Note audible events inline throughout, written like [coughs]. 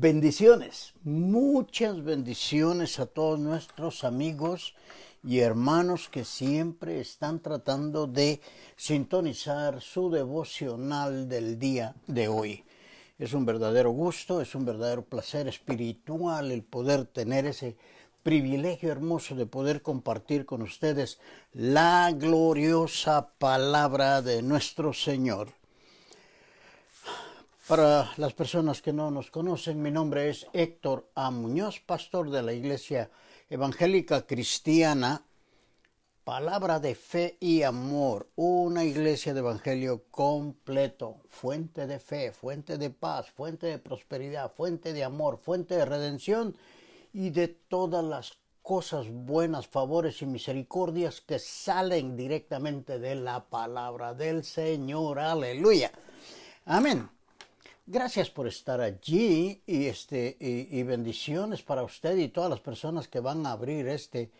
Bendiciones, muchas bendiciones a todos nuestros amigos y hermanos que siempre están tratando de sintonizar su devocional del día de hoy. Es un verdadero gusto, es un verdadero placer espiritual el poder tener ese privilegio hermoso de poder compartir con ustedes la gloriosa palabra de nuestro Señor. Para las personas que no nos conocen, mi nombre es Héctor A. Muñoz, pastor de la Iglesia Evangélica Cristiana, Palabra de Fe y Amor, una iglesia de Evangelio completo, fuente de fe, fuente de paz, fuente de prosperidad, fuente de amor, fuente de redención y de todas las cosas buenas, favores y misericordias que salen directamente de la palabra del Señor. Aleluya. Amén. Gracias por estar allí y, este, y, bendiciones para usted y todas las personas que van a abrir este,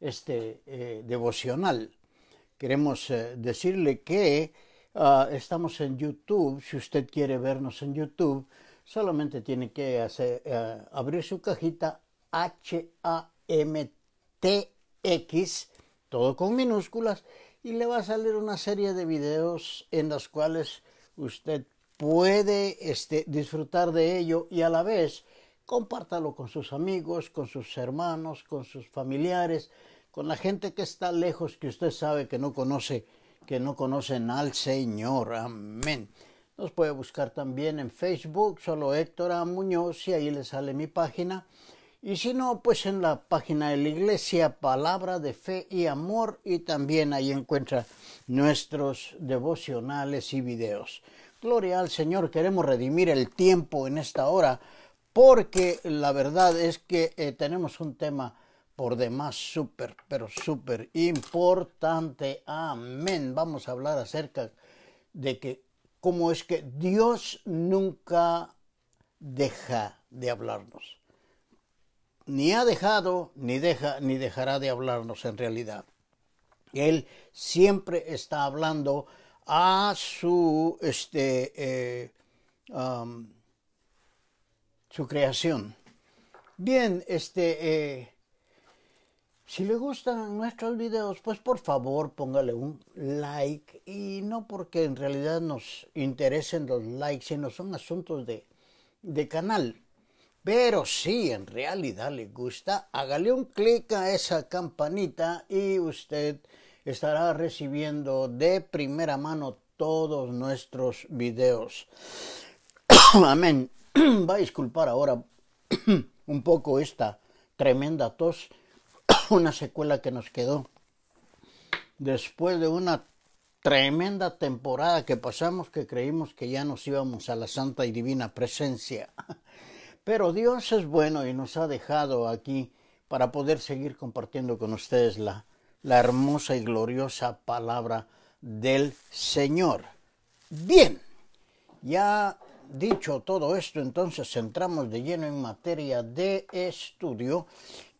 este eh, devocional. Queremos eh, decirle que ah, estamos en YouTube. Si usted quiere vernos en YouTube, solamente tiene que hacer, eh, abrir su cajita H-A-M-T-X, todo con minúsculas, y le va a salir una serie de videos en las cuales usted puede este, disfrutar de ello y a la vez compártalo con sus amigos, con sus hermanos, con sus familiares, con la gente que está lejos, que usted sabe que no conoce, que no conocen al Señor. Amén. Nos puede buscar también en Facebook, solo Héctor A. Muñoz, y ahí le sale mi página. Y si no, pues en la página de la iglesia, Palabra de Fe y Amor, y también ahí encuentra nuestros devocionales y videos. Gloria al Señor, queremos redimir el tiempo en esta hora porque la verdad es que eh, tenemos un tema por demás súper, pero súper importante. Amén. Vamos a hablar acerca de que cómo es que Dios nunca deja de hablarnos. Ni ha dejado, ni deja, ni dejará de hablarnos en realidad. Él siempre está hablando a su, este, eh, um, su creación. Bien, este, eh, si le gustan nuestros videos, pues por favor póngale un like y no porque en realidad nos interesen los likes, sino son asuntos de, de canal. Pero si en realidad le gusta, hágale un clic a esa campanita y usted estará recibiendo de primera mano todos nuestros videos. [coughs] Amén. [coughs] Va a disculpar ahora [coughs] un poco esta tremenda tos, una secuela que nos quedó después de una tremenda temporada que pasamos que creímos que ya nos íbamos a la santa y divina presencia. [laughs] Pero Dios es bueno y nos ha dejado aquí para poder seguir compartiendo con ustedes la, la hermosa y gloriosa palabra del Señor. Bien, ya dicho todo esto, entonces entramos de lleno en materia de estudio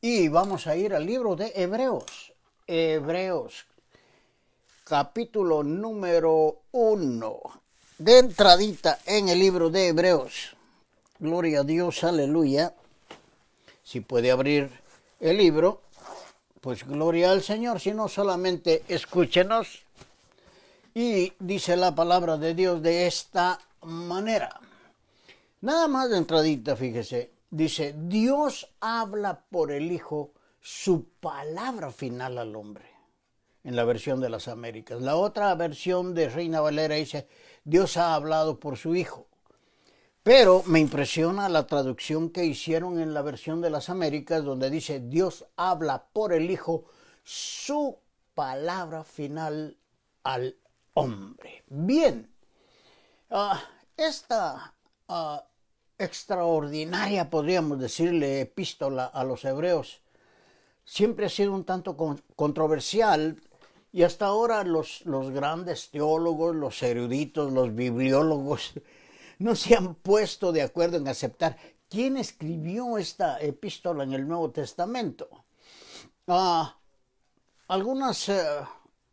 y vamos a ir al libro de Hebreos. Hebreos, capítulo número uno. De entradita en el libro de Hebreos. Gloria a Dios, aleluya. Si puede abrir el libro. Pues gloria al Señor, sino solamente escúchenos. Y dice la palabra de Dios de esta manera. Nada más de entradita, fíjese. Dice, Dios habla por el Hijo su palabra final al hombre. En la versión de las Américas. La otra versión de Reina Valera dice, Dios ha hablado por su Hijo. Pero me impresiona la traducción que hicieron en la versión de las Américas, donde dice, Dios habla por el Hijo su palabra final al hombre. Bien, ah, esta ah, extraordinaria, podríamos decirle, epístola a los hebreos, siempre ha sido un tanto controversial y hasta ahora los grandes teólogos, los eruditos, los bibliólogos, no se han puesto de acuerdo en aceptar quién escribió esta epístola en el Nuevo Testamento. Algunos ah, algunas eh,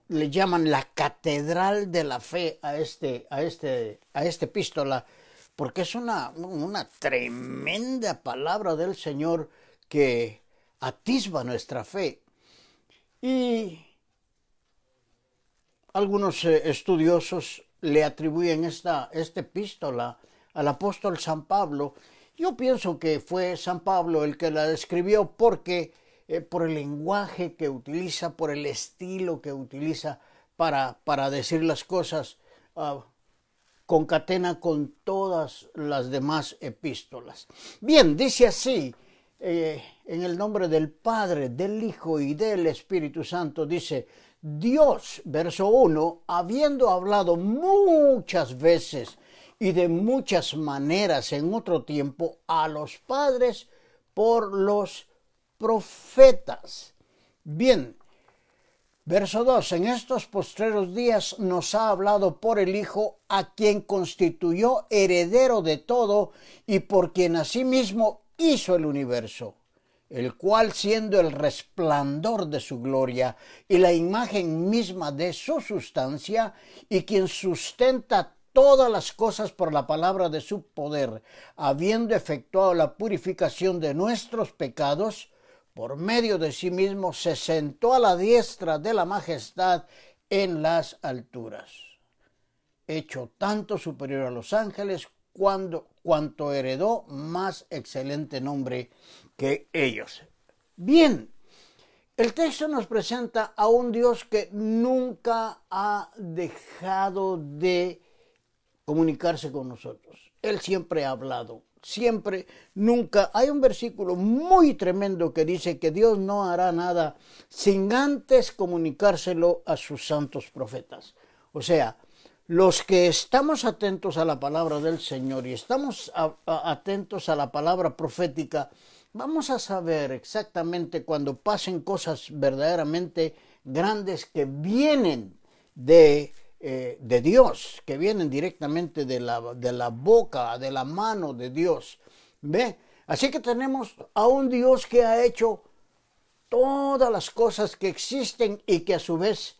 le llaman la catedral de la fe a este a este a esta epístola porque es una, una tremenda palabra del Señor que atisba nuestra fe. Y algunos eh, estudiosos le atribuyen esta, epístola al apóstol San Pablo, yo pienso que fue San Pablo el que la describió porque eh, por el lenguaje que utiliza, por el estilo que utiliza para, para decir las cosas, ah, concatena con todas las demás epístolas. Bien, dice así, eh, en el nombre del Padre, del Hijo y del Espíritu Santo, dice, Dios, verso 1, habiendo hablado muchas veces y de muchas maneras en otro tiempo a los padres por los profetas. Bien, verso 2, en estos postreros días nos ha hablado por el Hijo a quien constituyó heredero de todo y por quien asimismo hizo el universo el cual siendo el resplandor de su gloria y la imagen misma de su sustancia, y quien sustenta todas las cosas por la palabra de su poder, habiendo efectuado la purificación de nuestros pecados, por medio de sí mismo se sentó a la diestra de la majestad en las alturas, hecho tanto superior a los ángeles cuando, cuanto heredó más excelente nombre que ellos. Bien, el texto nos presenta a un Dios que nunca ha dejado de comunicarse con nosotros. Él siempre ha hablado, siempre, nunca. Hay un versículo muy tremendo que dice que Dios no hará nada sin antes comunicárselo a sus santos profetas. O sea, los que estamos atentos a la palabra del Señor y estamos atentos a la palabra profética, vamos a saber exactamente cuando pasen cosas verdaderamente grandes que vienen de, eh, de Dios, que vienen directamente de la, de la boca, de la mano de Dios. ¿Ve? Así que tenemos a un Dios que ha hecho todas las cosas que existen y que a su vez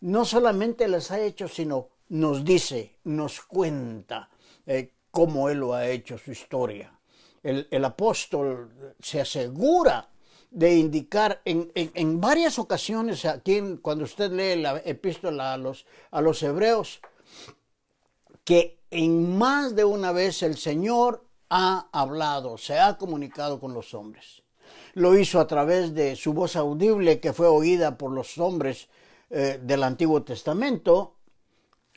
no solamente las ha hecho, sino nos dice, nos cuenta eh, cómo Él lo ha hecho su historia. El, apóstol se asegura de indicar en, varias ocasiones, aquí cuando usted lee la epístola a los, a los hebreos, que en más de una vez el Señor ha hablado, se ha comunicado con los hombres. Lo hizo a través de su voz audible que fue oída por los hombres eh, del Antiguo Testamento,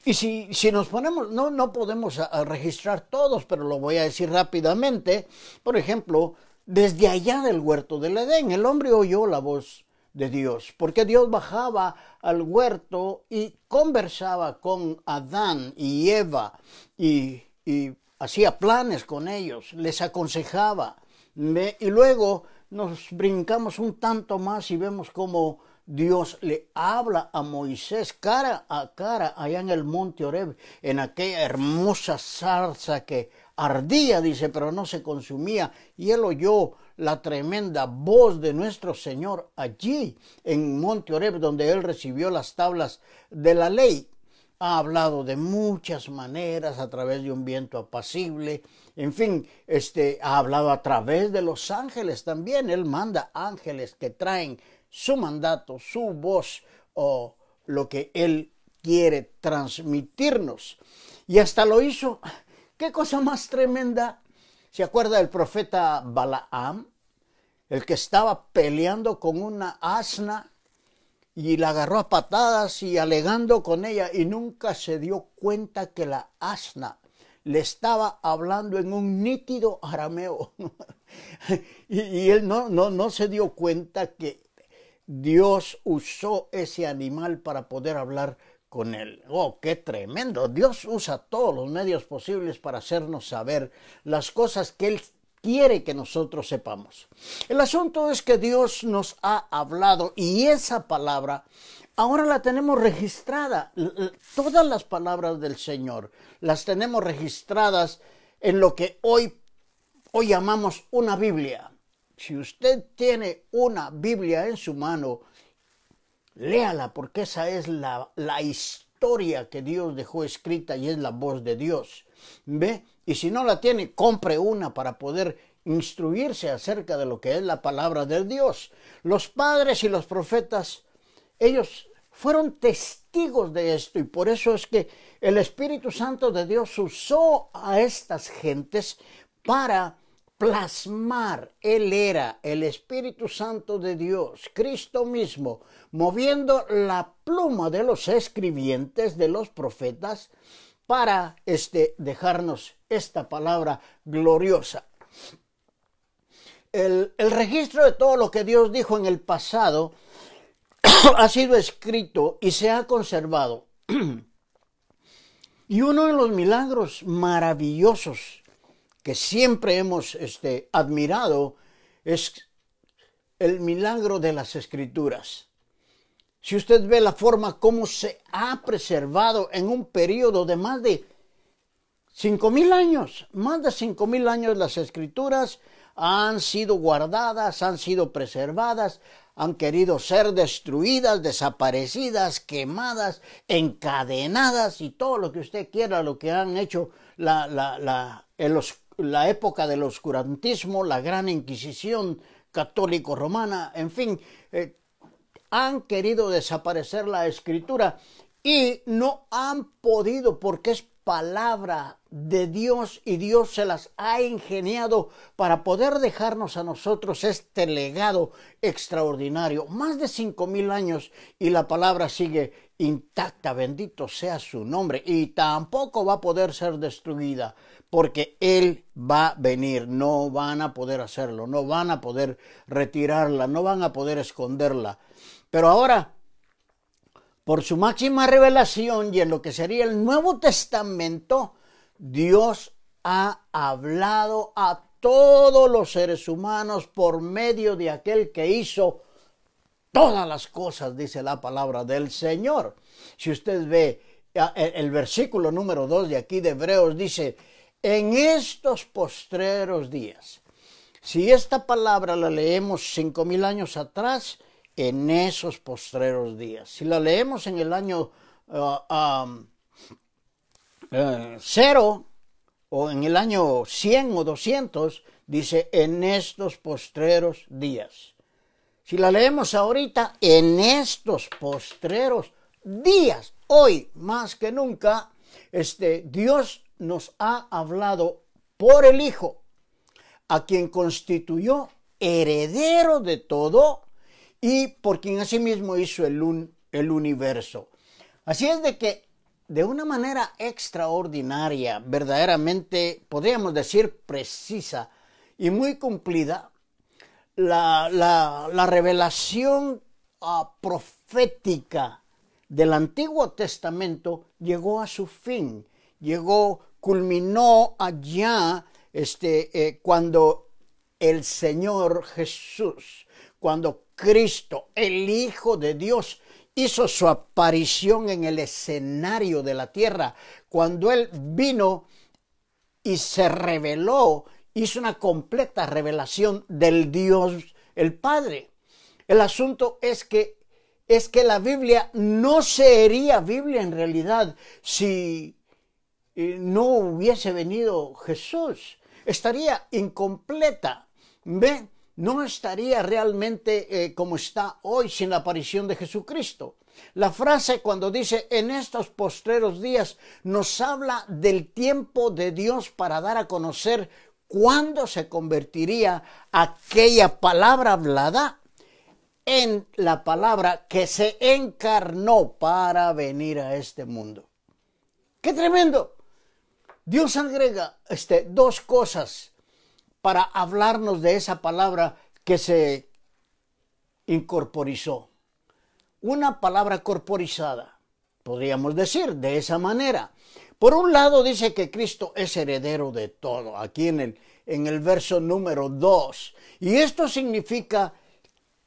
y si, si, nos ponemos, no, no podemos registrar todos, pero lo voy a decir rápidamente. Por ejemplo, desde allá del huerto del Edén, el hombre oyó la voz de Dios, porque Dios bajaba al huerto y conversaba con Adán y Eva y, hacía planes con ellos, les aconsejaba. Y luego nos brincamos un tanto más y vemos cómo Dios le habla a Moisés cara a cara allá en el monte Oreb, en aquella hermosa zarza que ardía, dice, pero no se consumía. Y él oyó la tremenda voz de nuestro Señor allí en monte Oreb, donde él recibió las tablas de la ley. Ha hablado de muchas maneras a través de un viento apacible, en fin, este ha hablado a través de los ángeles también. Él manda ángeles que traen su mandato, su voz o lo que Él quiere transmitirnos. Y hasta lo hizo. ¿Qué cosa más tremenda? ¿Se acuerda del profeta Balaam? El que estaba peleando con una asna y la agarró a patadas y alegando con ella y nunca se dio cuenta que la asna le estaba hablando en un nítido arameo. [laughs] y, él no, no, no se dio cuenta que Dios usó ese animal para poder hablar con él. Oh, qué tremendo. Dios usa todos los medios posibles para hacernos saber las cosas que Él quiere que nosotros sepamos. El asunto es que Dios nos ha hablado y esa palabra ahora la tenemos registrada. Todas las palabras del Señor las tenemos registradas en lo que hoy, hoy llamamos una Biblia. Si usted tiene una Biblia en su mano, léala porque esa es la, la historia que Dios dejó escrita y es la voz de Dios. ¿Ve? Y si no la tiene, compre una para poder instruirse acerca de lo que es la palabra de Dios. Los padres y los profetas, ellos fueron testigos de esto y por eso es que el Espíritu Santo de Dios usó a estas gentes para plasmar, Él era el Espíritu Santo de Dios, Cristo mismo, moviendo la pluma de los escribientes, de los profetas, para este, dejarnos esta palabra gloriosa. El, el registro de todo lo que Dios dijo en el pasado [clears throat] ha sido escrito y se ha conservado. [clears throat] y uno de los milagros maravillosos que siempre hemos este, admirado es el milagro de las escrituras. Si usted ve la forma como se ha preservado en un periodo de más de 5.000 mil años, más de 5.000 mil años las escrituras han sido guardadas, han sido preservadas, han querido ser destruidas, desaparecidas, quemadas, encadenadas y todo lo que usted quiera, lo que han hecho la, la, los la época del oscurantismo, la gran inquisición católico-romana, en fin, eh, han querido desaparecer la escritura y no han podido porque es palabra de Dios y Dios se las ha ingeniado para poder dejarnos a nosotros este legado extraordinario. Más de cinco mil años y la palabra sigue intacta, bendito sea su nombre, y tampoco va a poder ser destruida porque Él va a venir, no van a poder hacerlo, no van a poder retirarla, no van a poder esconderla. Pero ahora, por su máxima revelación y en lo que sería el Nuevo Testamento, Dios ha hablado a todos los seres humanos por medio de aquel que hizo todas las cosas, dice la palabra del Señor. Si usted ve eh, el versículo número 2 de aquí de Hebreos, dice, en estos postreros días. Si esta palabra la leemos cinco mil años atrás, en esos postreros días. Si la leemos en el año ah, ah, eh, cero o en el año 100 o 200, dice en estos postreros días. Si la leemos ahorita, en estos postreros días, hoy más que nunca, este, Dios nos ha hablado por el Hijo, a quien constituyó heredero de todo y por quien asimismo hizo el, el universo. Así es de que de una manera extraordinaria, verdaderamente, podríamos decir precisa y muy cumplida, la, revelación ah, profética del Antiguo Testamento llegó a su fin llegó, culminó allá este, eh, cuando el Señor Jesús, cuando Cristo, el Hijo de Dios, hizo su aparición en el escenario de la tierra, cuando Él vino y se reveló, hizo una completa revelación del Dios, el Padre. El asunto es que es que la Biblia no sería Biblia en realidad si no hubiese venido Jesús. Estaría incompleta. ¿Ve? No estaría realmente eh, como está hoy sin la aparición de Jesucristo. La frase cuando dice en estos postreros días nos habla del tiempo de Dios para dar a conocer cuándo se convertiría aquella palabra hablada en la palabra que se encarnó para venir a este mundo. ¡Qué tremendo! Dios agrega este, dos cosas para hablarnos de esa palabra que se incorporizó. Una palabra corporizada, podríamos decir, de esa manera. Por un lado dice que Cristo es heredero de todo, aquí en el, en el verso número 2. Y esto significa,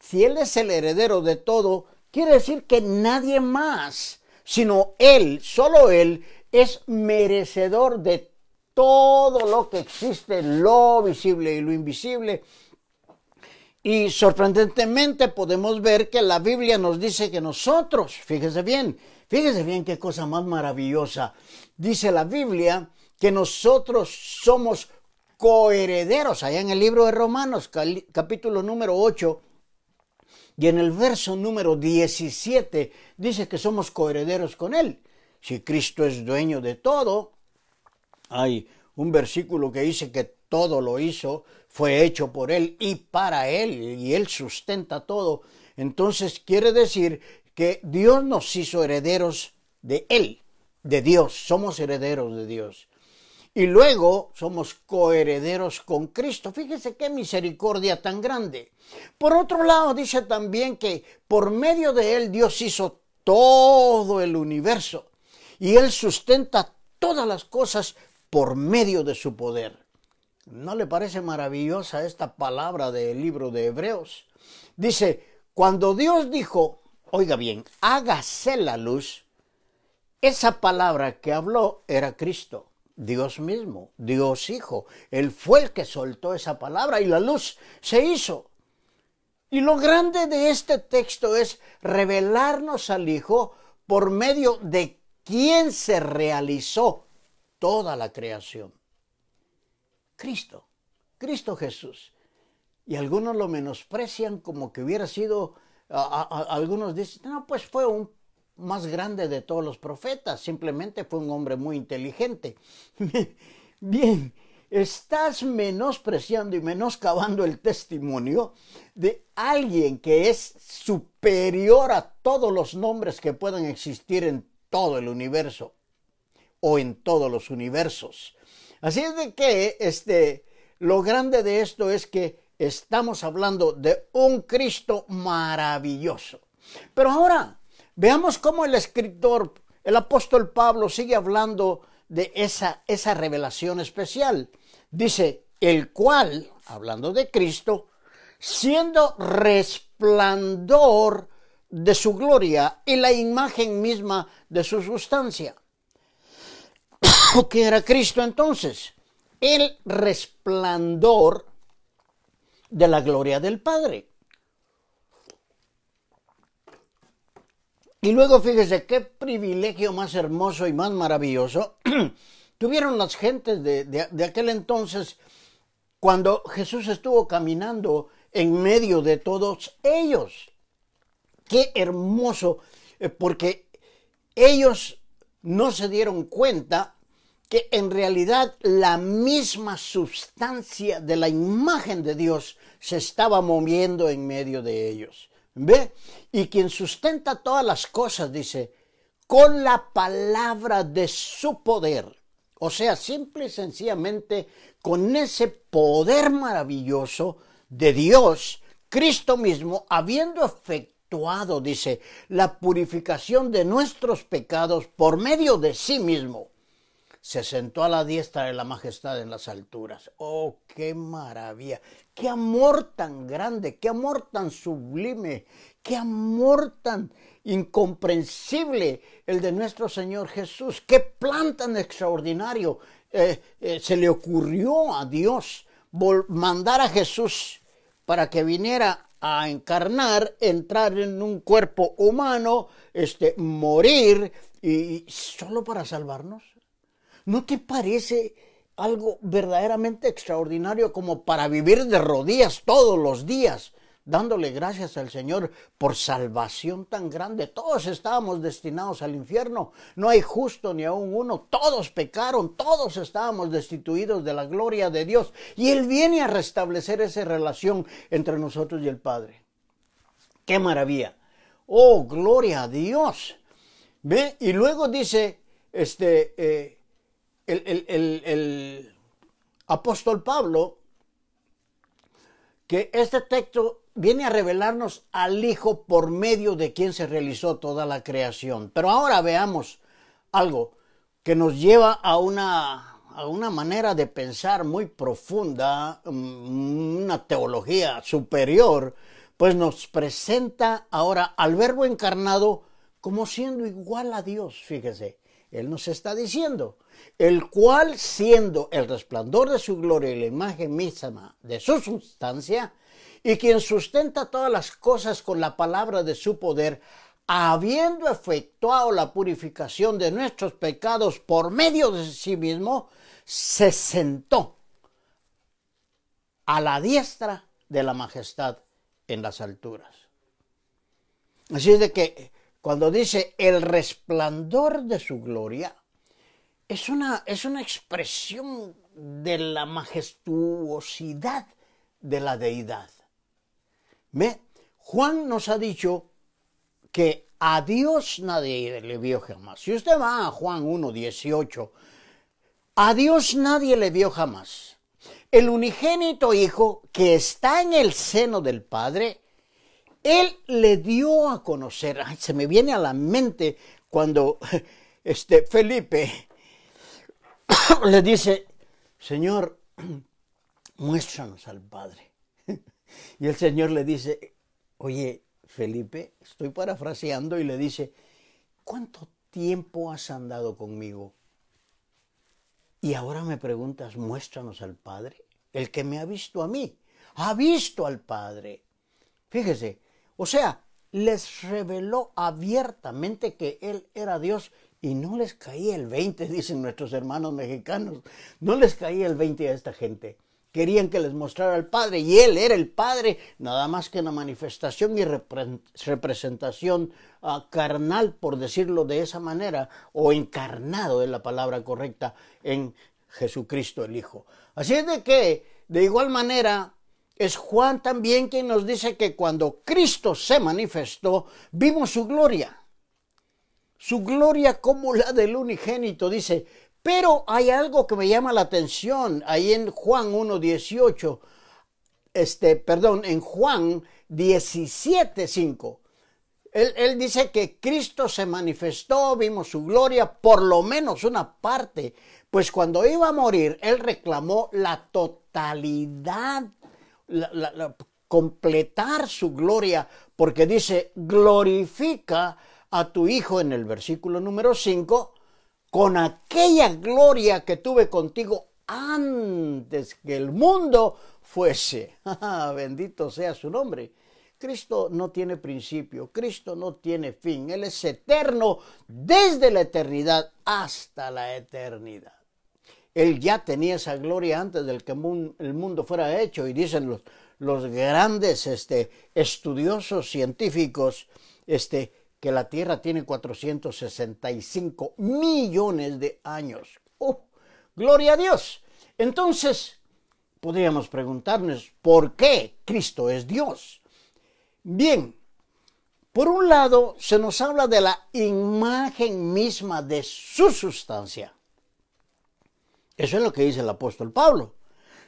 si Él es el heredero de todo, quiere decir que nadie más, sino Él, solo Él, es merecedor de todo lo que existe, lo visible y lo invisible. Y sorprendentemente podemos ver que la Biblia nos dice que nosotros, fíjese bien, fíjese bien qué cosa más maravillosa, dice la Biblia que nosotros somos coherederos, allá en el libro de Romanos, capítulo número 8, y en el verso número 17 dice que somos coherederos con Él si Cristo es dueño de todo, hay un versículo que dice que todo lo hizo, fue hecho por Él y para Él, y Él sustenta todo. Entonces quiere decir que Dios nos hizo herederos de Él, de Dios, somos herederos de Dios. Y luego somos coherederos con Cristo. Fíjese qué misericordia tan grande. Por otro lado, dice también que por medio de Él Dios hizo todo el universo y Él sustenta todas las cosas por medio de su poder. ¿No le parece maravillosa esta palabra del libro de Hebreos? Dice, cuando Dios dijo, oiga bien, hágase la luz, esa palabra que habló era Cristo. Dios mismo, Dios Hijo. Él fue el que soltó esa palabra y la luz se hizo. Y lo grande de este texto es revelarnos al Hijo por medio de ¿Quién se realizó toda la creación. Cristo, Cristo Jesús. Y algunos lo menosprecian como que hubiera sido, algunos dicen, no, pues fue un más grande de todos los profetas, simplemente fue un hombre muy inteligente. [laughs] Bien, estás menospreciando y menoscabando el testimonio de alguien que es superior a todos los nombres que puedan existir en todo el universo o en todos los universos. Así es de que este, lo grande de esto es que estamos hablando de un Cristo maravilloso. Pero ahora veamos cómo el escritor, el apóstol Pablo, sigue hablando de esa, esa revelación especial. Dice, el cual, hablando de Cristo, siendo resplandor de su gloria y la imagen misma de su sustancia. [coughs] ¿Qué era Cristo entonces? El resplandor de la gloria del Padre. Y luego fíjese qué privilegio más hermoso y más maravilloso [coughs] tuvieron las gentes de aquel entonces cuando Jesús estuvo caminando en medio de todos ellos. Qué hermoso, eh, porque ellos no se dieron cuenta que en realidad la misma sustancia de la imagen de Dios se estaba moviendo en medio de ellos. ¿Ve? Y quien sustenta todas las cosas, dice, con la palabra de su poder. O sea, simple y sencillamente con ese poder maravilloso de Dios, Cristo mismo, habiendo efectuado dice, la purificación de nuestros pecados por medio de sí mismo. Se sentó a la diestra de la majestad en las alturas. Oh, qué maravilla. Qué amor tan grande, qué amor tan sublime, qué amor tan incomprensible el de nuestro Señor Jesús. Qué plan tan extraordinario eh, eh, se le ocurrió a Dios mandar a Jesús para que viniera a encarnar, entrar en un cuerpo humano, este, morir, y solo para salvarnos. ¿No te parece algo verdaderamente extraordinario como para vivir de rodillas todos los días? dándole gracias al Señor por salvación tan grande. Todos estábamos destinados al infierno, no hay justo ni aún uno, todos pecaron, todos estábamos destituidos de la gloria de Dios y Él viene a restablecer esa relación entre nosotros y el Padre. ¡Qué maravilla! ¡Oh, gloria a Dios! ¿Ve? Y luego dice este, eh, el, el apóstol Pablo, que este texto viene a revelarnos al Hijo por medio de quien se realizó toda la creación. Pero ahora veamos algo que nos lleva a una, a una manera de pensar muy profunda, mm, una teología superior, pues nos presenta ahora al Verbo encarnado como siendo igual a Dios, fíjese. Él nos está diciendo, el cual siendo el resplandor de su gloria y la imagen misma de su sustancia, y quien sustenta todas las cosas con la palabra de su poder, habiendo efectuado la purificación de nuestros pecados por medio de sí mismo, se sentó a la diestra de la majestad en las alturas. Así es de que cuando dice el resplandor de su gloria, es una, es una expresión de la majestuosidad de la deidad. Juan nos ha dicho que a Dios nadie le vio jamás. Si usted va a Juan 1, 18, a Dios nadie le vio jamás. El unigénito Hijo que está en el seno del Padre, Él le dio a conocer. se me viene a la mente cuando [laughs] este, Felipe [coughs] le dice, Señor, muéstranos al Padre. Y el Señor le dice, oye, Felipe, estoy parafraseando y le dice, ¿cuánto tiempo has andado conmigo? Y ahora me preguntas, muéstranos al Padre. El que me ha visto a mí, ha visto al Padre. Fíjese, o sea, les reveló abiertamente que Él era Dios y no les caía el 20, [laughs] dicen nuestros hermanos mexicanos, no les caía el 20 a esta gente. Querían que les mostrara al Padre y Él era el Padre, nada más que una manifestación y representación ah, carnal, por decirlo de esa manera, o encarnado es la palabra correcta en Jesucristo el Hijo. Así es de que, de igual manera, es Juan también quien nos dice que cuando Cristo se manifestó, vimos su gloria. Su gloria como la del unigénito, dice, pero hay algo que me llama la atención ahí en Juan 1.18, este, perdón, en Juan 17.5. Él, él dice que Cristo se manifestó, vimos su gloria, por lo menos una parte, pues cuando iba a morir, él reclamó la totalidad, completar su gloria, porque dice, glorifica a tu Hijo en el versículo número 5, con aquella gloria que tuve contigo antes que el mundo fuese. [laughs] Bendito sea su nombre. Cristo no tiene principio, Cristo no tiene fin, Él es eterno desde la eternidad hasta la eternidad. Él ya tenía esa gloria antes del que el mundo fuera hecho y dicen los, los grandes este, estudiosos científicos este, que la Tierra tiene 465 millones de años. ¡Oh! ¡Gloria a Dios! Entonces, podríamos preguntarnos, ¿por qué Cristo es Dios? Bien, por un lado, se nos habla de la imagen misma de su sustancia. Eso es lo que dice el apóstol Pablo.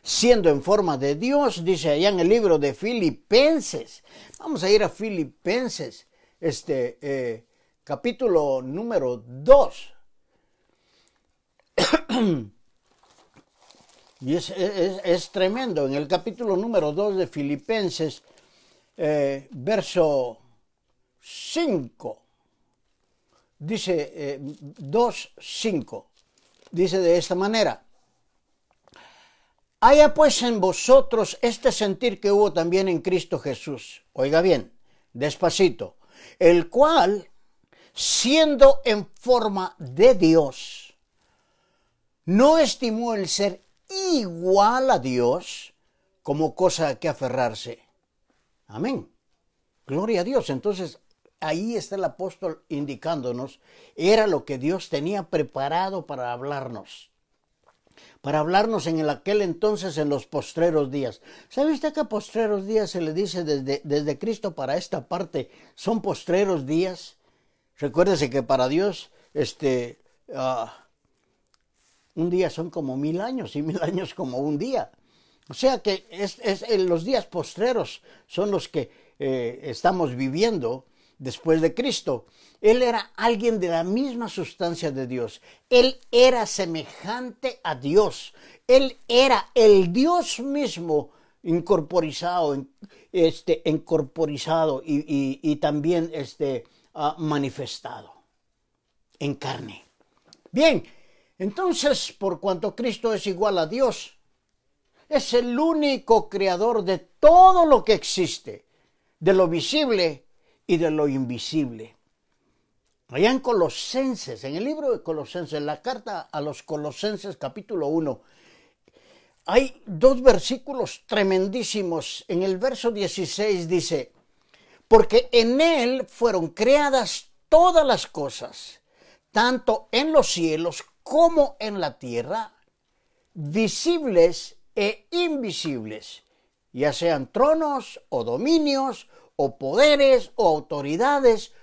Siendo en forma de Dios, dice allá en el libro de Filipenses. Vamos a ir a Filipenses este, eh, capítulo número 2. [clears throat] y es, tremendo. En el capítulo número 2 de Filipenses, eh, verso 5, dice 25 2, 5, dice de esta manera. Haya pues en vosotros este sentir que hubo también en Cristo Jesús. Oiga bien, despacito el cual, siendo en forma de Dios, no estimó el ser igual a Dios como cosa que aferrarse. Amén. Gloria a Dios. Entonces, ahí está el apóstol indicándonos, era lo que Dios tenía preparado para hablarnos para hablarnos en aquel entonces en los postreros días. ¿Sabe usted que postreros días se le dice desde, desde Cristo para esta parte? Son postreros días. Recuérdese que para Dios, este, ah, un día son como mil años y mil años como un día. O sea que es, los días postreros son los que eh, estamos viviendo después de Cristo. Él era alguien de la misma sustancia de Dios. Él era semejante a Dios. Él era el Dios mismo incorporizado, este, incorporizado y, también este, ah, manifestado en carne. Bien, entonces, por cuanto Cristo es igual a Dios, es el único creador de todo lo que existe, de lo visible y de lo invisible. Allá en Colosenses, en el libro de Colosenses, en la carta a los Colosenses capítulo 1, hay dos versículos tremendísimos. En el verso 16 dice, porque en él fueron creadas todas las cosas, tanto en los cielos como en la tierra, visibles e invisibles, ya sean tronos o dominios o poderes o autoridades,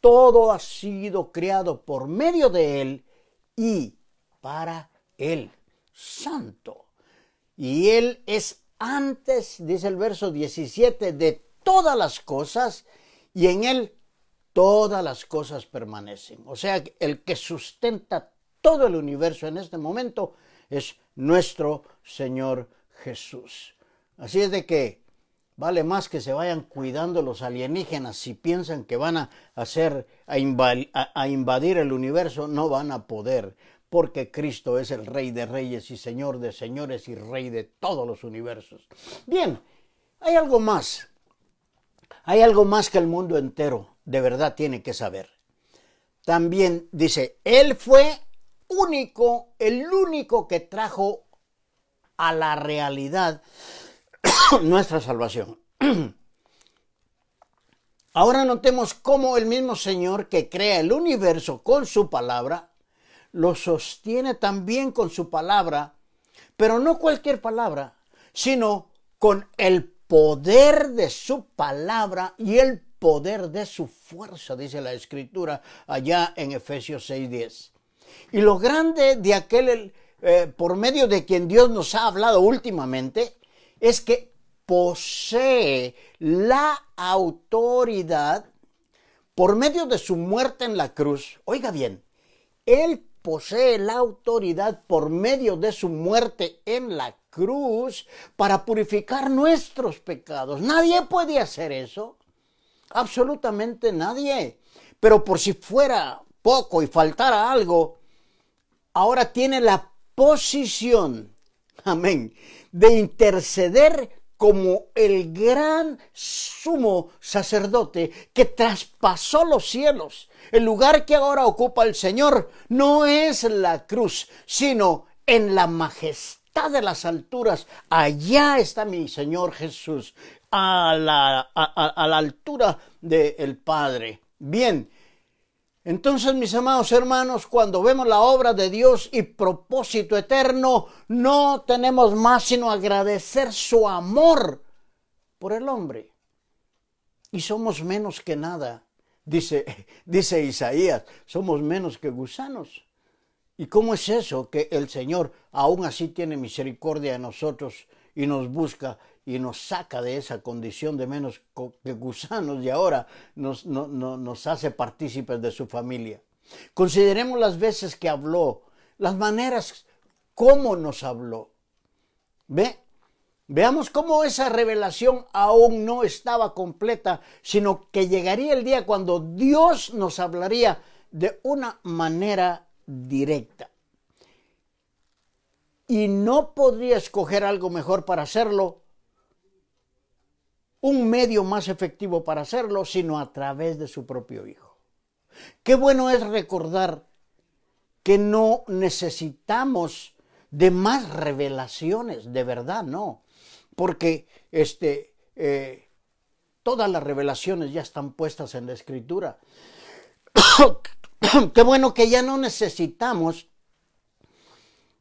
todo ha sido creado por medio de Él y para Él, santo. Y Él es antes, dice el verso 17, de todas las cosas y en Él todas las cosas permanecen. O sea, el que sustenta todo el universo en este momento es nuestro Señor Jesús. Así es de que Vale más que se vayan cuidando los alienígenas. Si piensan que van a hacer invadir el universo, no van a poder, porque Cristo es el Rey de Reyes y Señor de Señores y Rey de todos los universos. Bien, hay algo más. Hay algo más que el mundo entero de verdad tiene que saber. También dice, Él fue único, el único que trajo a la realidad [coughs] nuestra salvación. [clears throat] Ahora notemos cómo el mismo Señor que crea el universo con su palabra, lo sostiene también con su palabra, pero no cualquier palabra, sino con el poder de su palabra y el poder de su fuerza, dice la escritura allá en Efesios 6:10. Y lo grande de aquel eh, por medio de quien Dios nos ha hablado últimamente es que posee la autoridad por medio de su muerte en la cruz. Oiga bien, Él posee la autoridad por medio de su muerte en la cruz para purificar nuestros pecados. Nadie puede hacer eso. Absolutamente nadie. Pero por si fuera poco y faltara algo, ahora tiene la posición, amén, de interceder como el gran sumo sacerdote que traspasó los cielos. El lugar que ahora ocupa el Señor no es la cruz, sino en la majestad de las alturas. Allá está mi Señor Jesús, a la, altura del Padre. Bien, entonces, mis amados hermanos, cuando vemos la obra de Dios y propósito eterno, no tenemos más sino agradecer su amor por el hombre. Y somos menos que nada, dice, [laughs] dice Isaías, somos menos que gusanos. ¿Y cómo es eso que el Señor aún así tiene misericordia de nosotros y nos busca y nos saca de esa condición de menos que gusanos y ahora nos, hace partícipes de su familia. Consideremos las veces que habló, las maneras como nos habló. ¿Ve? Veamos cómo esa revelación aún no estaba completa, sino que llegaría el día cuando Dios nos hablaría de una manera directa. Y no podría escoger algo mejor para hacerlo un medio más efectivo para hacerlo, sino a través de su propio Hijo. Qué bueno es recordar que no necesitamos de más revelaciones, de verdad, no, porque este, eh, todas las revelaciones ya están puestas en la escritura. [coughs] Qué bueno que ya no necesitamos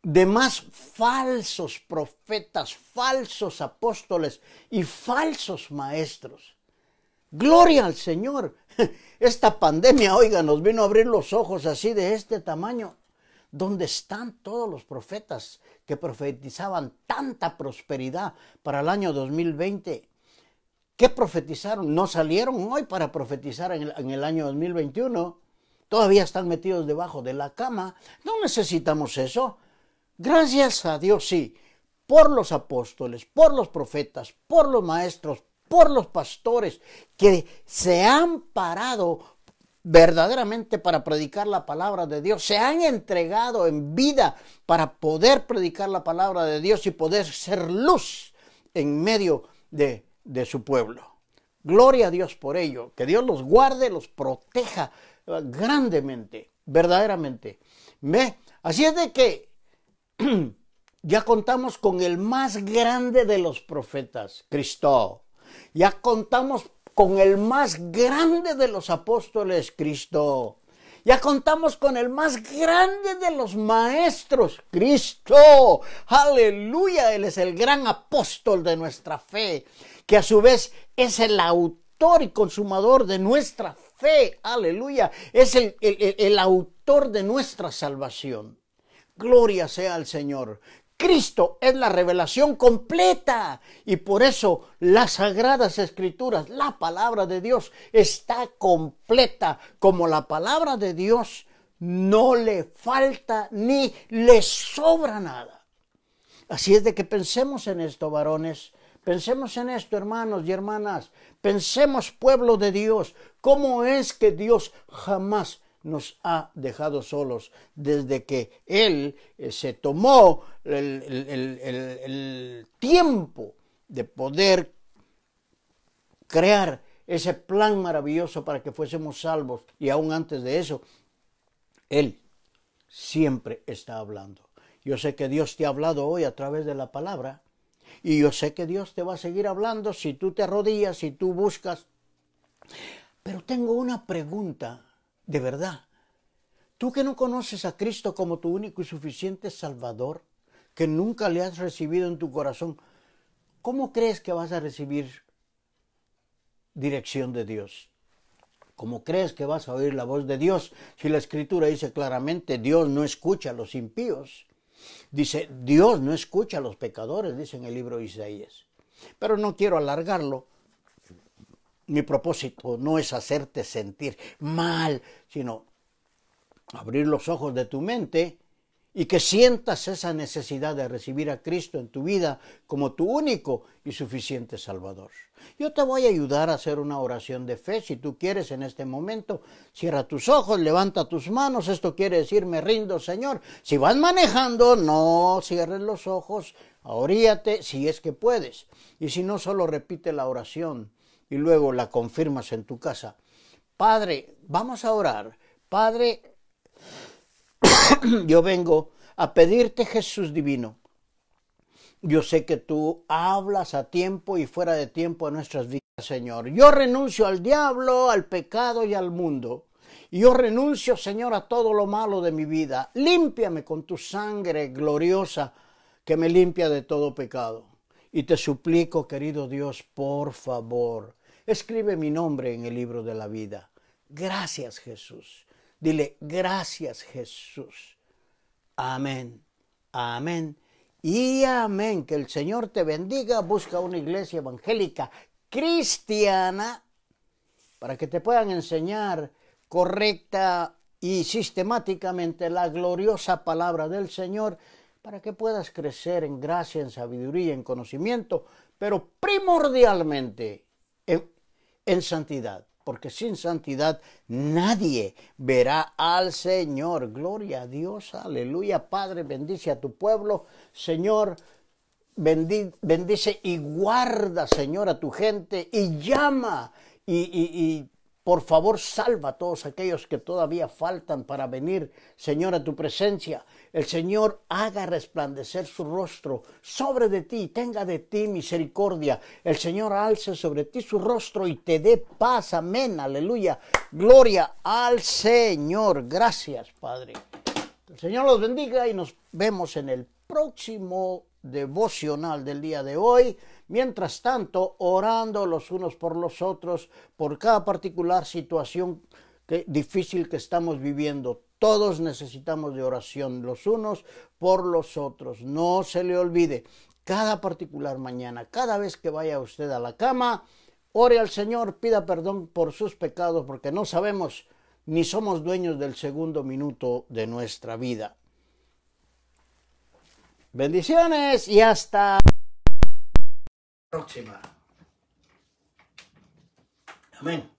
demás falsos profetas, falsos apóstoles y falsos maestros. Gloria al Señor. [laughs] Esta pandemia, oiga, nos vino a abrir los ojos así de este tamaño. ¿Dónde están todos los profetas que profetizaban tanta prosperidad para el año 2020? ¿Qué profetizaron? No salieron hoy para profetizar en el, en el año 2021. Todavía están metidos debajo de la cama. No necesitamos eso. Gracias a Dios, sí, por los apóstoles, por los profetas, por los maestros, por los pastores que se han parado verdaderamente para predicar la palabra de Dios, se han entregado en vida para poder predicar la palabra de Dios y poder ser luz en medio de, su pueblo. Gloria a Dios por ello, que Dios los guarde, los proteja eh, grandemente, verdaderamente. ¿Ve? Así es de que [clears throat] ya contamos con el más grande de los profetas, Cristo. Ya contamos con el más grande de los apóstoles, Cristo. Ya contamos con el más grande de los maestros, Cristo. Aleluya, Él es el gran apóstol de nuestra fe, que a su vez es el autor y consumador de nuestra fe. Aleluya, es el, autor de nuestra salvación. Gloria sea al Señor. Cristo es la revelación completa y por eso las sagradas escrituras, la palabra de Dios está completa como la palabra de Dios no le falta ni le sobra nada. Así es de que pensemos en esto, varones, pensemos en esto, hermanos y hermanas, pensemos, pueblo de Dios, cómo es que Dios jamás nos ha dejado solos desde que Él eh, se tomó el, el tiempo de poder crear ese plan maravilloso para que fuésemos salvos. Y aún antes de eso, Él siempre está hablando. Yo sé que Dios te ha hablado hoy a través de la palabra. Y yo sé que Dios te va a seguir hablando si tú te arrodillas, si tú buscas. Pero tengo una pregunta de verdad. Tú que no conoces a Cristo como tu único y suficiente Salvador, que nunca le has recibido en tu corazón, ¿cómo crees que vas a recibir dirección de Dios? ¿Cómo crees que vas a oír la voz de Dios si la escritura dice claramente Dios no escucha a los impíos? Dice Dios no escucha a los pecadores, dice en el libro de Isaías. Pero no quiero alargarlo mi propósito no es hacerte sentir mal, sino abrir los ojos de tu mente y que sientas esa necesidad de recibir a Cristo en tu vida como tu único y suficiente Salvador. Yo te voy a ayudar a hacer una oración de fe si tú quieres en este momento. Cierra tus ojos, levanta tus manos. Esto quiere decir me rindo, Señor. Si vas manejando, no cierres los ojos, ahoríate si es que puedes. Y si no, solo repite la oración y luego la confirmas en tu casa. Padre, vamos a orar. Padre, [coughs] yo vengo a pedirte Jesús divino. Yo sé que tú hablas a tiempo y fuera de tiempo a nuestras vidas, Señor. Yo renuncio al diablo, al pecado y al mundo. Yo renuncio, Señor, a todo lo malo de mi vida. Límpiame con tu sangre gloriosa que me limpia de todo pecado. Y te suplico, querido Dios, por favor, Escribe mi nombre en el libro de la vida. Gracias Jesús. Dile, gracias Jesús. Amén. Amén. Y amén. Que el Señor te bendiga. Busca una iglesia evangélica cristiana para que te puedan enseñar correcta y sistemáticamente la gloriosa palabra del Señor para que puedas crecer en gracia, en sabiduría, en conocimiento, pero primordialmente en santidad, porque sin santidad nadie verá al Señor. Gloria a Dios, aleluya. Padre, bendice a tu pueblo. Señor, bendice y guarda, Señor, a tu gente y llama y, y por favor, salva a todos aquellos que todavía faltan para venir, Señor, a tu presencia. El Señor haga resplandecer su rostro sobre de ti, tenga de ti misericordia. El Señor alce sobre ti su rostro y te dé paz. Amén, aleluya. Gloria al Señor. Gracias, Padre. El Señor los bendiga y nos vemos en el próximo devocional del día de hoy. Mientras tanto, orando los unos por los otros, por cada particular situación difícil que estamos viviendo. Todos necesitamos de oración los unos por los otros. No se le olvide, cada particular mañana, cada vez que vaya usted a la cama, ore al Señor, pida perdón por sus pecados, porque no sabemos ni somos dueños del segundo minuto de nuestra vida. Bendiciones y hasta la próxima. Amén.